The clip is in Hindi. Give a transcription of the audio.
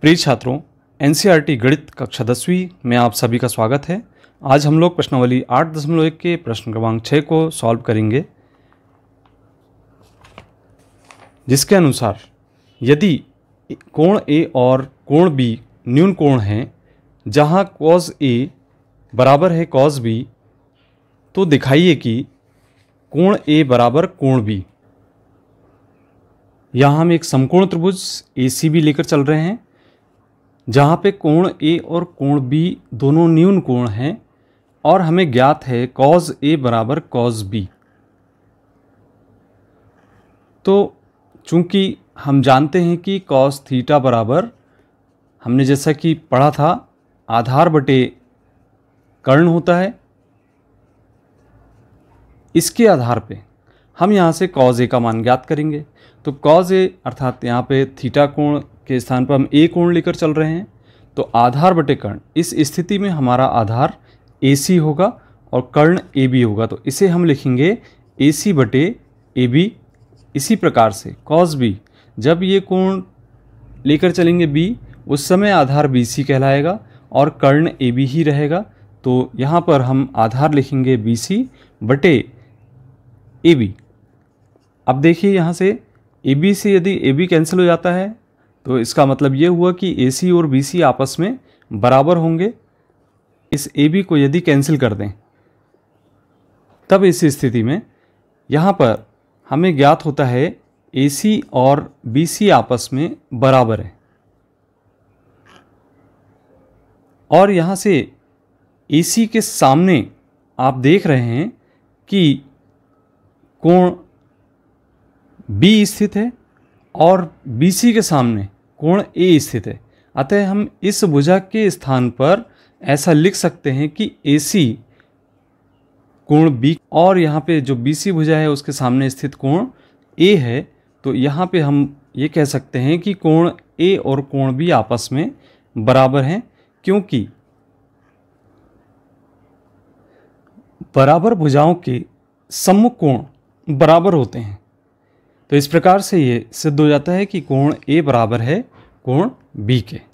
प्रिय छात्रों एन गणित कक्षा दसवीं में आप सभी का स्वागत है आज हम लोग प्रश्नावली आठ दशमलव एक के प्रश्न क्रमांक छः को सॉल्व करेंगे जिसके अनुसार यदि कोण ए और कोण बी न्यून कोण हैं जहां कॉज ए बराबर है कॉज बी तो दिखाइए कि कोण ए बराबर कोण बी यहाँ हम एक समकोण त्रिभुज ए सी भी लेकर चल रहे हैं जहाँ पे कोण ए और कोण बी दोनों न्यून कोण हैं और हमें ज्ञात है कॉज ए बराबर कॉज बी तो चूंकि हम जानते हैं कि कॉज थीटा बराबर हमने जैसा कि पढ़ा था आधार बटे कर्ण होता है इसके आधार पे हम यहाँ से कॉज ए का मान ज्ञात करेंगे तो कॉज ए अर्थात यहाँ पे थीटा कोण के स्थान पर हम ए कोण लेकर चल रहे हैं तो आधार बटे कर्ण इस स्थिति में हमारा आधार ए सी होगा और कर्ण ए बी होगा तो इसे हम लिखेंगे ए सी बटे ए बी इसी प्रकार से कॉस बी जब ये कोण लेकर चलेंगे बी उस समय आधार बी सी कहलाएगा और कर्ण ए बी ही रहेगा तो यहाँ पर हम आधार लिखेंगे बी सी बटे ए बी अब देखिए यहाँ से ए बी से यदि ए बी कैंसिल हो जाता है तो इसका मतलब ये हुआ कि ए और बी आपस में बराबर होंगे इस ए को यदि कैंसिल कर दें तब इस स्थिति में यहाँ पर हमें ज्ञात होता है ए और बी आपस में बराबर है और यहाँ से ए के सामने आप देख रहे हैं कि कोण बी स्थित है और BC के सामने कोण A स्थित है अतः हम इस भुजा के स्थान पर ऐसा लिख सकते हैं कि AC कोण B और यहाँ पे जो BC भुजा है उसके सामने स्थित कोण A है तो यहाँ पे हम ये कह सकते हैं कि कोण ए और कोण बी आपस में बराबर हैं क्योंकि बराबर भुजाओं के सम्मुख कोण बराबर होते हैं तो इस प्रकार से ये सिद्ध हो जाता है कि कोण ए बराबर है कोण बी के